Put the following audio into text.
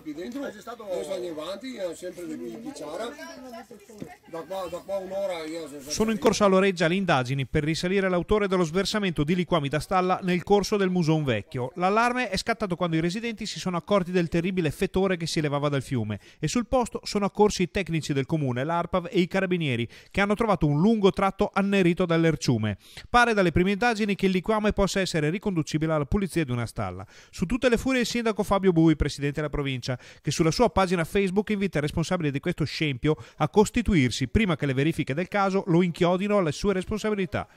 Qui dentro noi siamo avanti, eh, sempre qui Picciara. Da qua, da qua un'ora io sono, in corso all'oreggia le indagini per risalire l'autore dello sversamento di liquami da stalla nel corso del Muson Vecchio. L'allarme è scattato quando i residenti si sono accorti del terribile fetore che si elevava dal fiume e sul posto sono accorsi i tecnici del comune, l'ARPAV e i carabinieri che hanno trovato un lungo tratto annerito dall'erciume. Pare dalle prime indagini che il liquame possa essere riconducibile alla pulizia di una stalla. Su tutte le furie il sindaco Fabio Bui, presidente della provincia, Provincia, che sulla sua pagina Facebook invita il responsabile di questo scempio a costituirsi prima che le verifiche del caso lo inchiodino alle sue responsabilità.